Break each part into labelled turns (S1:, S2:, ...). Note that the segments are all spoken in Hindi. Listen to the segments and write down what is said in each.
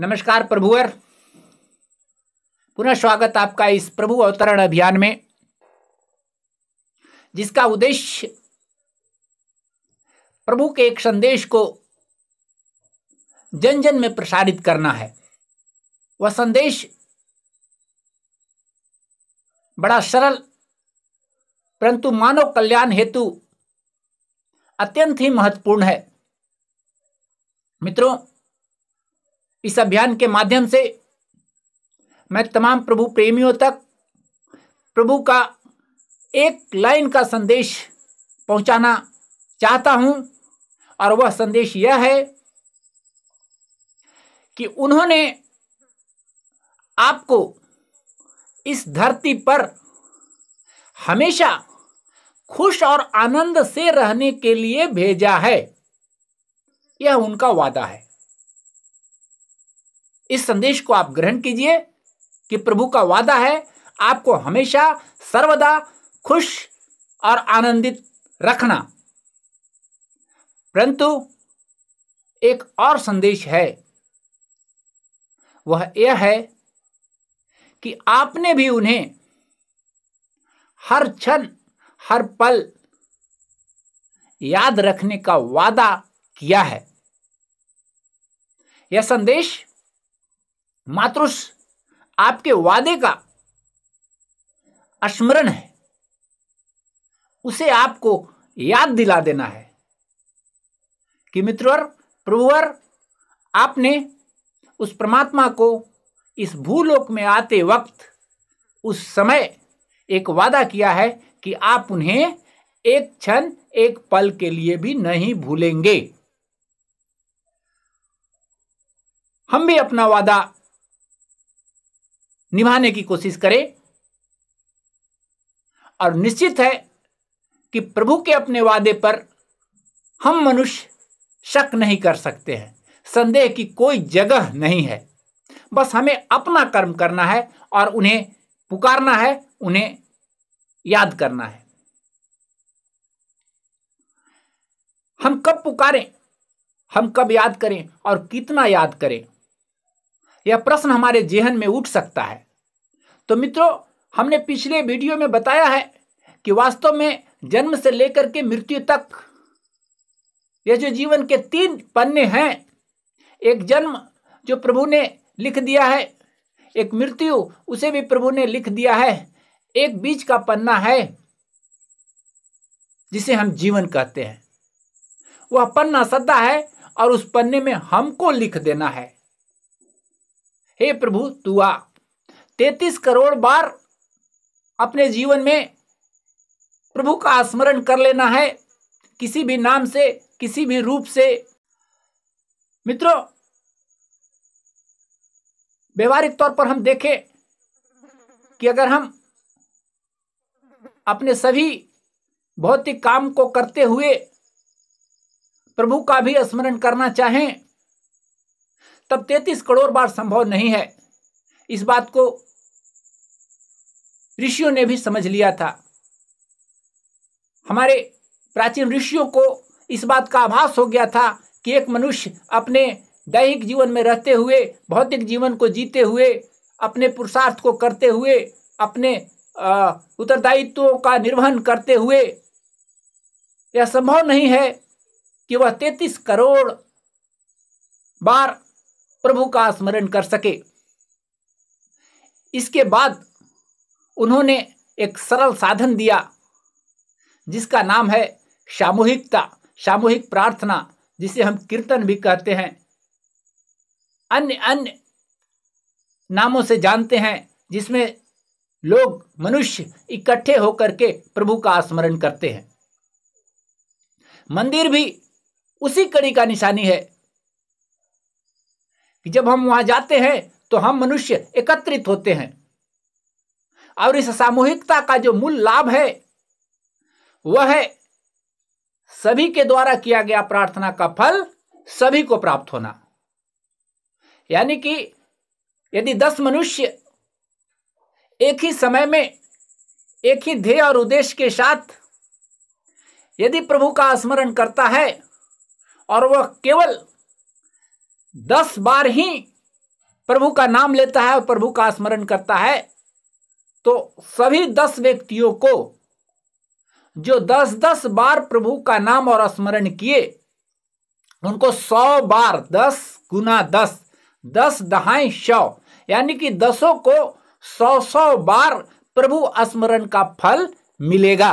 S1: नमस्कार प्रभुवर पुनः स्वागत आपका इस प्रभु अवतरण अभियान में जिसका उद्देश्य प्रभु के एक संदेश को जन जन में प्रसारित करना है वह संदेश बड़ा सरल परंतु मानव कल्याण हेतु अत्यंत ही महत्वपूर्ण है मित्रों इस अभियान के माध्यम से मैं तमाम प्रभु प्रेमियों तक प्रभु का एक लाइन का संदेश पहुंचाना चाहता हूं और वह संदेश यह है कि उन्होंने आपको इस धरती पर हमेशा खुश और आनंद से रहने के लिए भेजा है यह उनका वादा है इस संदेश को आप ग्रहण कीजिए कि प्रभु का वादा है आपको हमेशा सर्वदा खुश और आनंदित रखना परंतु एक और संदेश है वह यह है कि आपने भी उन्हें हर क्षण हर पल याद रखने का वादा किया है यह संदेश मातृश आपके वादे का स्मरण है उसे आपको याद दिला देना है कि मित्रवर प्रभुवर आपने उस परमात्मा को इस भूलोक में आते वक्त उस समय एक वादा किया है कि आप उन्हें एक क्षण एक पल के लिए भी नहीं भूलेंगे हम भी अपना वादा निभाने की कोशिश करें और निश्चित है कि प्रभु के अपने वादे पर हम मनुष्य शक नहीं कर सकते हैं संदेह की कोई जगह नहीं है बस हमें अपना कर्म करना है और उन्हें पुकारना है उन्हें याद करना है हम कब पुकारें हम कब याद करें और कितना याद करें यह प्रश्न हमारे जेहन में उठ सकता है तो मित्रों हमने पिछले वीडियो में बताया है कि वास्तव में जन्म से लेकर के मृत्यु तक यह जो जीवन के तीन पन्ने हैं एक जन्म जो प्रभु ने लिख दिया है एक मृत्यु उसे भी प्रभु ने लिख दिया है एक बीच का पन्ना है जिसे हम जीवन कहते हैं वह पन्ना सदा है और उस पन्ने में हमको लिख देना है हे प्रभु तू आ तैतीस करोड़ बार अपने जीवन में प्रभु का स्मरण कर लेना है किसी भी नाम से किसी भी रूप से मित्रों व्यवहारिक तौर पर हम देखें कि अगर हम अपने सभी भौतिक काम को करते हुए प्रभु का भी स्मरण करना चाहें तब तैतीस करोड़ बार संभव नहीं है इस बात को ऋषियों ने भी समझ लिया था हमारे प्राचीन ऋषियों को इस बात का आभास हो गया था कि एक मनुष्य अपने दैहिक जीवन में रहते हुए भौतिक जीवन को जीते हुए अपने पुरुषार्थ को करते हुए अपने उत्तरदायित्वों का निर्वहन करते हुए यह संभव नहीं है कि वह तैतीस करोड़ बार प्रभु का स्मरण कर सके इसके बाद उन्होंने एक सरल साधन दिया जिसका नाम है सामूहिकता सामूहिक प्रार्थना जिसे हम कीर्तन भी कहते हैं अन्य अन्य नामों से जानते हैं जिसमें लोग मनुष्य इकट्ठे होकर के प्रभु का स्मरण करते हैं मंदिर भी उसी कड़ी का निशानी है कि जब हम वहां जाते हैं तो हम मनुष्य एकत्रित होते हैं और इस सामूहिकता का जो मूल लाभ है वह है सभी के द्वारा किया गया प्रार्थना का फल सभी को प्राप्त होना यानी कि यदि दस मनुष्य एक ही समय में एक ही ध्येय और उद्देश्य के साथ यदि प्रभु का स्मरण करता है और वह केवल दस बार ही प्रभु का नाम लेता है और प्रभु का स्मरण करता है तो सभी दस व्यक्तियों को जो दस दस बार प्रभु का नाम और स्मरण किए उनको सौ बार दस गुना दस दस दहाई सौ यानी कि दसों को सौ सौ बार प्रभु स्मरण का फल मिलेगा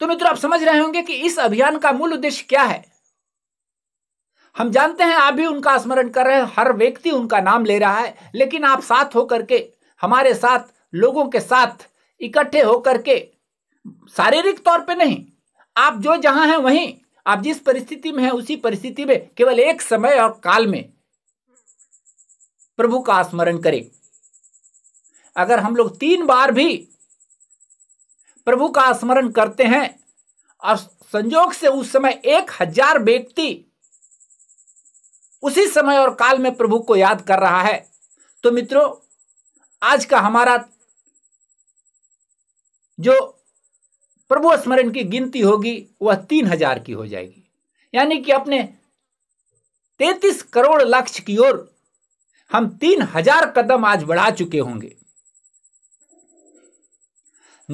S1: तो मित्रों आप समझ रहे होंगे कि इस अभियान का मूल उद्देश्य क्या है हम जानते हैं आप भी उनका स्मरण कर रहे हैं हर व्यक्ति उनका नाम ले रहा है लेकिन आप साथ होकर के हमारे साथ लोगों के साथ इकट्ठे होकर के शारीरिक तौर पे नहीं आप जो जहां हैं वहीं आप जिस परिस्थिति में हैं उसी परिस्थिति में केवल एक समय और काल में प्रभु का स्मरण करें अगर हम लोग तीन बार भी प्रभु का स्मरण करते हैं और संजोग से उस समय एक हजार व्यक्ति उसी समय और काल में प्रभु को याद कर रहा है तो मित्रों आज का हमारा जो प्रभु स्मरण की गिनती होगी वह तीन हजार की हो जाएगी यानी कि अपने तैतीस करोड़ लक्ष्य की ओर हम तीन हजार कदम आज बढ़ा चुके होंगे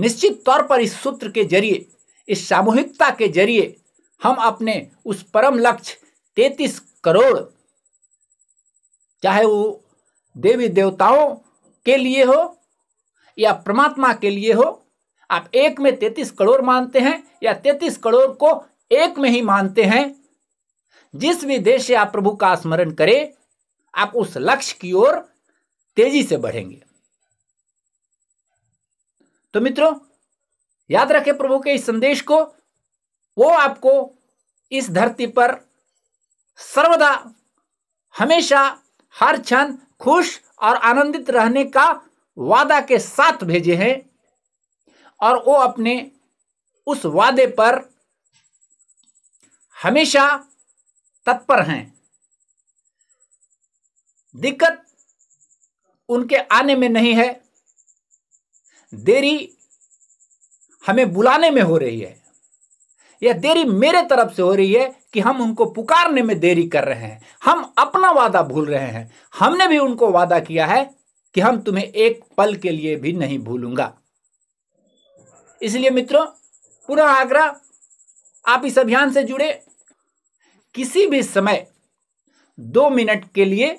S1: निश्चित तौर पर इस सूत्र के जरिए इस सामूहिकता के जरिए हम अपने उस परम लक्ष्य तैतीस करोड़ चाहे वो देवी देवताओं के लिए हो या परमात्मा के लिए हो आप एक में तैतीस करोड़ मानते हैं या तैतीस करोड़ को एक में ही मानते हैं जिस भी देश से आप प्रभु का स्मरण करें आप उस लक्ष्य की ओर तेजी से बढ़ेंगे तो मित्रों याद रखें प्रभु के इस संदेश को वो आपको इस धरती पर सर्वदा हमेशा हर क्षण खुश और आनंदित रहने का वादा के साथ भेजे हैं और वो अपने उस वादे पर हमेशा तत्पर हैं दिक्कत उनके आने में नहीं है देरी हमें बुलाने में हो रही है यह देरी मेरे तरफ से हो रही है कि हम उनको पुकारने में देरी कर रहे हैं हम अपना वादा भूल रहे हैं हमने भी उनको वादा किया है कि हम तुम्हें एक पल के लिए भी नहीं भूलूंगा इसलिए मित्रों पूरा आगरा आप इस अभियान से जुड़े किसी भी समय दो मिनट के लिए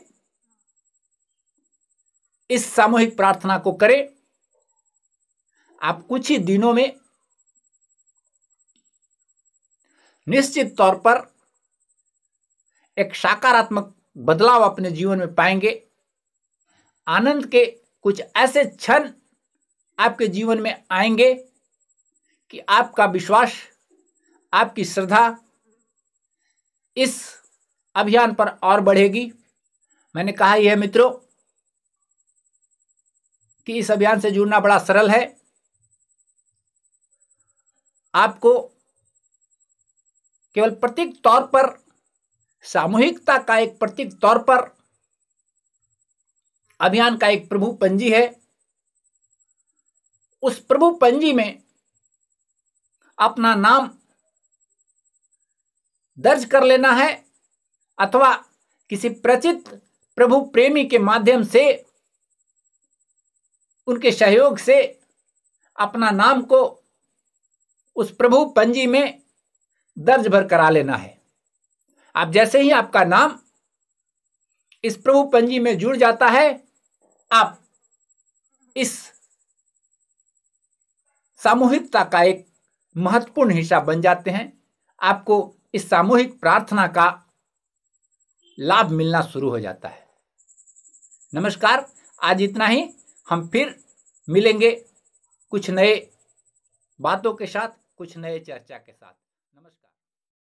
S1: इस सामूहिक प्रार्थना को करें आप कुछ ही दिनों में निश्चित तौर पर एक सकारात्मक बदलाव अपने जीवन में पाएंगे आनंद के कुछ ऐसे क्षण आपके जीवन में आएंगे कि आपका विश्वास आपकी श्रद्धा इस अभियान पर और बढ़ेगी मैंने कहा यह मित्रों कि इस अभियान से जुड़ना बड़ा सरल है आपको केवल प्रतीक तौर पर सामूहिकता का एक प्रतीक तौर पर अभियान का एक प्रभु पंजी है उस प्रभु पंजी में अपना नाम दर्ज कर लेना है अथवा किसी प्रचित प्रभु प्रेमी के माध्यम से उनके सहयोग से अपना नाम को उस प्रभु पंजी में दर्ज भर करा लेना है आप जैसे ही आपका नाम इस प्रभु पंजी में जुड़ जाता है आप इस सामूहिकता का एक महत्वपूर्ण हिस्सा बन जाते हैं आपको इस सामूहिक प्रार्थना का लाभ मिलना शुरू हो जाता है नमस्कार आज इतना ही हम फिर मिलेंगे कुछ नए बातों के साथ कुछ नए चर्चा के साथ